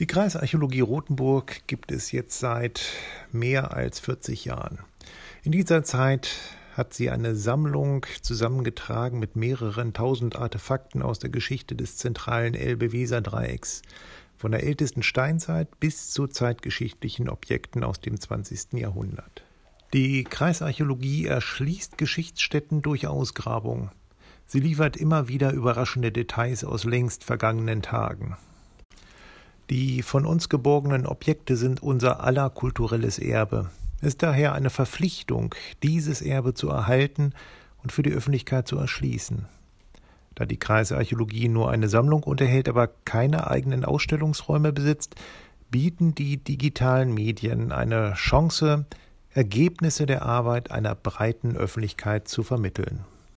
Die Kreisarchäologie Rothenburg gibt es jetzt seit mehr als 40 Jahren. In dieser Zeit hat sie eine Sammlung zusammengetragen mit mehreren tausend Artefakten aus der Geschichte des zentralen Elbe-Weser-Dreiecks, von der ältesten Steinzeit bis zu zeitgeschichtlichen Objekten aus dem 20. Jahrhundert. Die Kreisarchäologie erschließt Geschichtsstätten durch Ausgrabung. Sie liefert immer wieder überraschende Details aus längst vergangenen Tagen. Die von uns geborgenen Objekte sind unser aller kulturelles Erbe. Es ist daher eine Verpflichtung, dieses Erbe zu erhalten und für die Öffentlichkeit zu erschließen. Da die Kreisarchäologie nur eine Sammlung unterhält, aber keine eigenen Ausstellungsräume besitzt, bieten die digitalen Medien eine Chance, Ergebnisse der Arbeit einer breiten Öffentlichkeit zu vermitteln.